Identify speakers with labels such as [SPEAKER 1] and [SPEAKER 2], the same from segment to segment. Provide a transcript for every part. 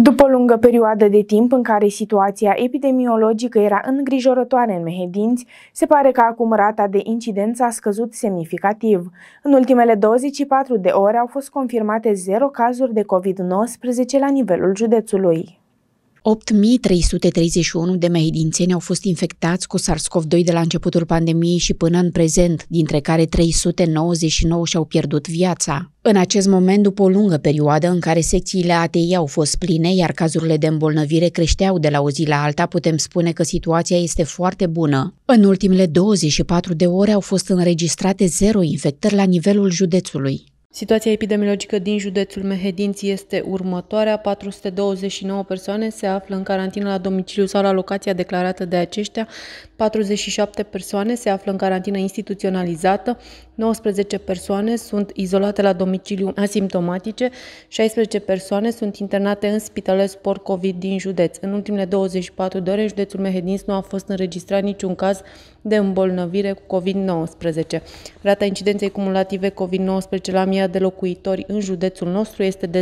[SPEAKER 1] După o lungă perioadă de timp în care situația epidemiologică era îngrijorătoare în Mehedinți, se pare că acum rata de incidență a scăzut semnificativ. În ultimele 24 de ore au fost confirmate 0 cazuri de COVID-19 la
[SPEAKER 2] nivelul județului. 8.331 de mehidințeni au fost infectați cu SARS-CoV-2 de la începutul pandemiei și până în prezent, dintre care 399 și-au pierdut viața. În acest moment, după o lungă perioadă în care secțiile ATI au fost pline, iar cazurile de îmbolnăvire creșteau de la o zi la alta, putem spune că situația este foarte bună. În ultimele 24 de ore au fost înregistrate zero infectări la nivelul județului.
[SPEAKER 3] Situația epidemiologică din județul Mehedinți este următoarea. 429 persoane se află în carantină la domiciliu sau la locația declarată de aceștia. 47 persoane se află în carantină instituționalizată. 19 persoane sunt izolate la domiciliu asimptomatice. 16 persoane sunt internate în spitale sport COVID din județ. În ultimele 24 de ore, județul Mehedinți nu a fost înregistrat niciun caz de îmbolnăvire cu COVID-19. Rata incidenței cumulative COVID-19 la Mie Media de locuitori în județul nostru este de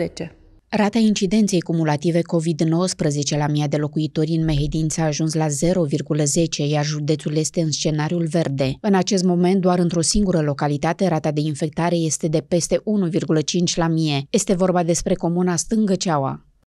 [SPEAKER 3] 0,10.
[SPEAKER 2] Rata incidenței cumulative COVID-19 la mii de locuitori în Mehedința a ajuns la 0,10, iar județul este în scenariul verde. În acest moment, doar într-o singură localitate, rata de infectare este de peste 1,5 la mie. Este vorba despre comuna Stângăceaua.